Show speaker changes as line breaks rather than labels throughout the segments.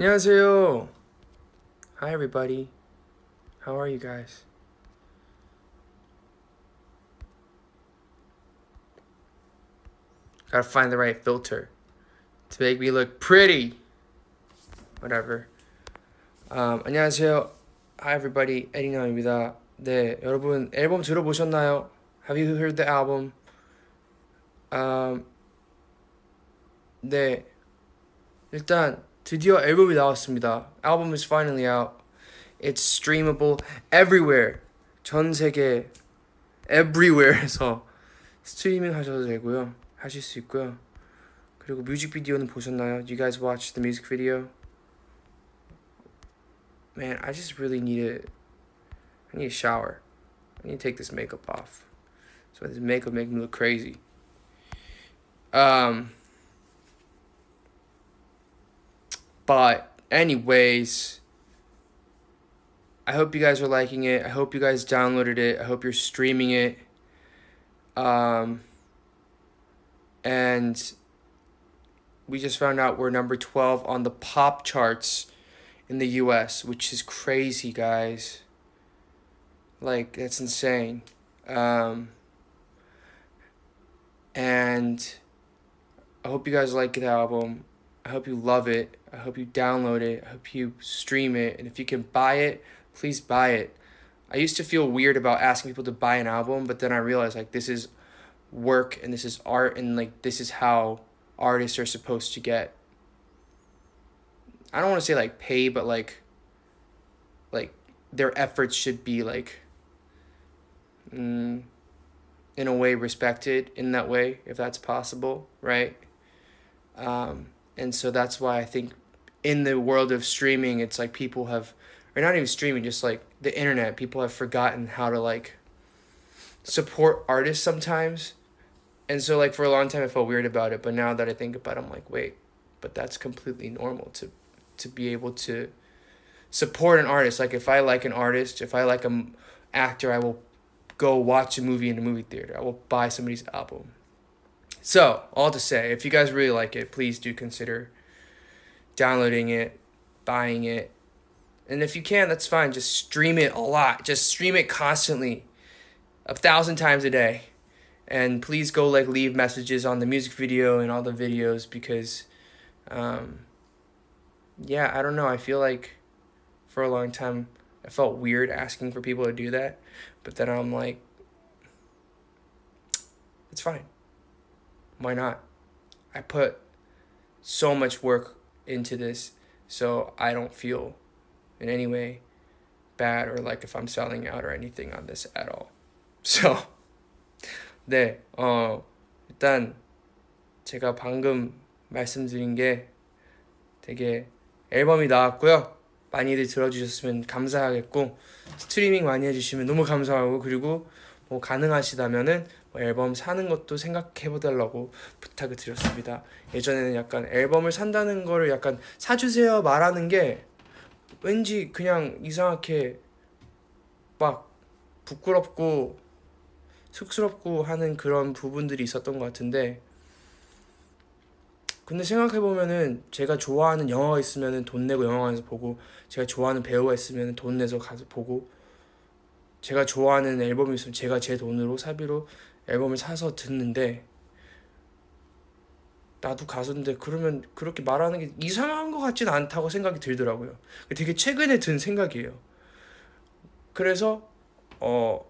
안녕하세요. Hi everybody. How are you guys? Gotta find the right filter to make me look pretty. Whatever. Um, 안녕하세요. Hi everybody. 에릭남입니다. 네, 여러분 앨범 들어보셨나요? Have you heard the album? Um, 네. 일단 드디어 앨범이 나왔습니다. Album is finally out. It's streamable everywhere. 전 세계 everywhere에서 스트리밍 하셔도 되고요. 하실 수 있고요. 그리고 뮤직비디오는 보셨나요? You guys watched the music video? Man, I just really need a I need a shower. I need to take this makeup off. So this makeup make me look crazy. Um But anyways, I hope you guys are liking it. I hope you guys downloaded it. I hope you're streaming it. Um, and we just found out we're number 12 on the pop charts in the US, which is crazy, guys. Like, that's insane. Um, and I hope you guys like the album. I hope you love it. I hope you download it. I hope you stream it. And if you can buy it, please buy it. I used to feel weird about asking people to buy an album, but then I realized like this is work and this is art and like this is how artists are supposed to get I don't want to say like pay, but like like their efforts should be like mm, in a way respected in that way if that's possible, right? Um and so that's why I think in the world of streaming, it's like people have, or not even streaming, just like the internet, people have forgotten how to like support artists sometimes. And so like for a long time I felt weird about it, but now that I think about it, I'm like, wait, but that's completely normal to to be able to support an artist. Like if I like an artist, if I like an actor, I will go watch a movie in a movie theater. I will buy somebody's album. So, all to say, if you guys really like it, please do consider downloading it, buying it. And if you can, that's fine. Just stream it a lot. Just stream it constantly, a thousand times a day. And please go like leave messages on the music video and all the videos because, um, yeah, I don't know. I feel like for a long time I felt weird asking for people to do that, but then I'm like, it's fine. why not? I put so much work into this, so I don't feel in any way bad or like if I'm selling out or anything on this at all. So, 네, 어, 일단 제가 방금 말씀드린 게 되게 앨범이 나왔고요. 많이들 들어주셨으면 감사하겠고 스트리밍 많이 해주시면 너무 감사하고 그리고 뭐 가능하시다면은 앨범 사는 것도 생각해보달라고 부탁을 드렸습니다. 예전에는 약간 앨범을 산다는 거를 약간 사주세요 말하는 게 왠지 그냥 이상하게 막 부끄럽고 쑥스럽고 하는 그런 부분들이 있었던 것 같은데 근데 생각해보면은 제가 좋아하는 영화가 있으면돈 내고 영화관에서 보고 제가 좋아하는 배우가 있으면돈 내서 가서 보고 제가 좋아하는 앨범이 있으면 제가 제 돈으로 사비로 앨범을 사서 듣는데 나도 가수인데 그러면 그렇게 말하는 게 이상한 것 같진 않다고 생각이 들더라고요. 되게 최근에 든 생각이에요. 그래서 어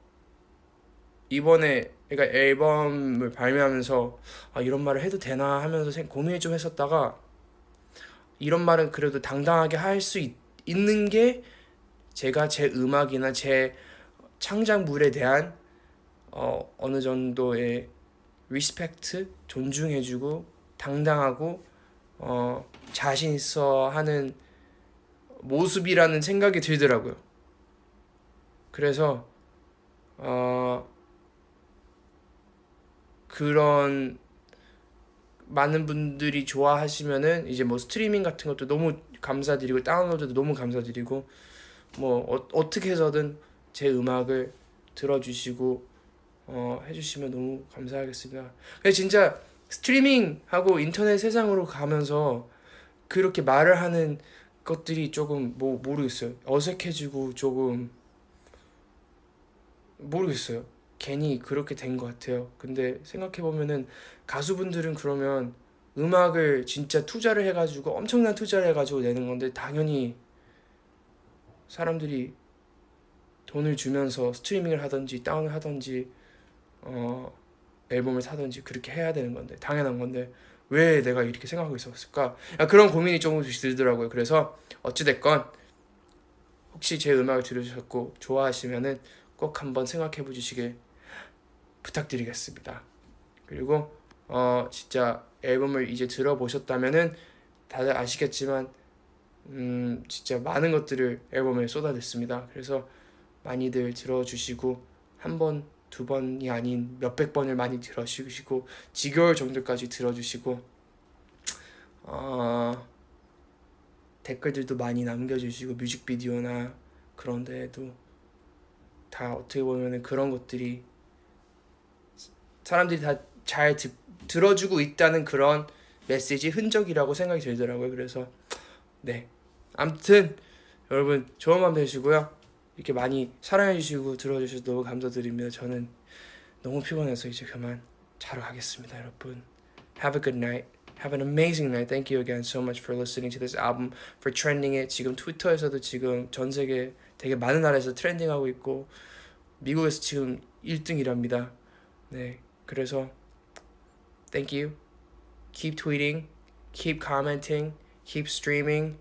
이번에 그러니까 앨범을 발매하면서 아 이런 말을 해도 되나 하면서 고민을 좀 했었다가 이런 말은 그래도 당당하게 할 수 있는 게 제가 제 음악이나 제 창작물에 대한 어, 어느 정도의 리스펙트 존중해주고 당당하고 어, 자신 있어 하는 모습이라는 생각이 들더라고요. 그래서 어, 그런 많은 분들이 좋아하시면은 이제 뭐 스트리밍 같은 것도 너무 감사드리고 다운로드도 너무 감사드리고 뭐 어, 어떻게 해서든 제 음악을 들어주시고 어, 해주시면 너무 감사하겠습니다. 진짜 스트리밍하고 인터넷 세상으로 가면서 그렇게 말을 하는 것들이 조금 뭐 모르겠어요. 어색해지고 조금 모르겠어요. 괜히 그렇게 된 것 같아요. 근데 생각해보면은 가수분들은 그러면 음악을 진짜 투자를 해가지고 엄청난 투자를 해가지고 내는 건데 당연히 사람들이 돈을 주면서 스트리밍을 하든지 다운을 하든지 어, 앨범을 사든지 그렇게 해야 되는 건데 당연한 건데 왜 내가 이렇게 생각하고 있었을까 아, 그런 고민이 조금씩 들더라고요 그래서 어찌됐건 혹시 제 음악을 들으셨고 좋아하시면은 꼭 한번 생각해 보시길 부탁드리겠습니다 그리고 어 진짜 앨범을 이제 들어보셨다면은 다들 아시겠지만 음 진짜 많은 것들을 앨범에 쏟아냈습니다 그래서 많이들 들어주시고 한 번, 두 번이 아닌 몇백 번을 많이 들어주시고 지겨울 정도까지 들어주시고 어, 댓글들도 많이 남겨주시고 뮤직비디오나 그런 데에도 다 어떻게 보면 그런 것들이 사람들이 다 잘 들어주고 있다는 그런 메시지 흔적이라고 생각이 들더라고요. 그래서 네. 암튼 여러분 좋은 밤 되시고요. 이렇게 많이 사랑해주시고 들어주셔서 너무 감사드립니다. 저는 너무 피곤해서 이제 그만 자러 가겠습니다, 여러분. Have a good night. Have an amazing night. Thank you again so much for listening to this album, for trending it. 지금 트위터에서도 지금 전 세계 되게 많은 나라에서 트렌딩하고 있고 미국에서 지금 1등이랍니다. 네, 그래서 thank you. Keep tweeting, keep commenting, keep streaming.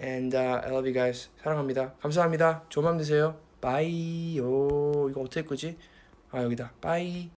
And uh, I love you guys. 사랑합니다. 감사합니다. 조은밤 되세요. 바이. 오, 이거 어떻게 끄지? 아, 여기다. 바이.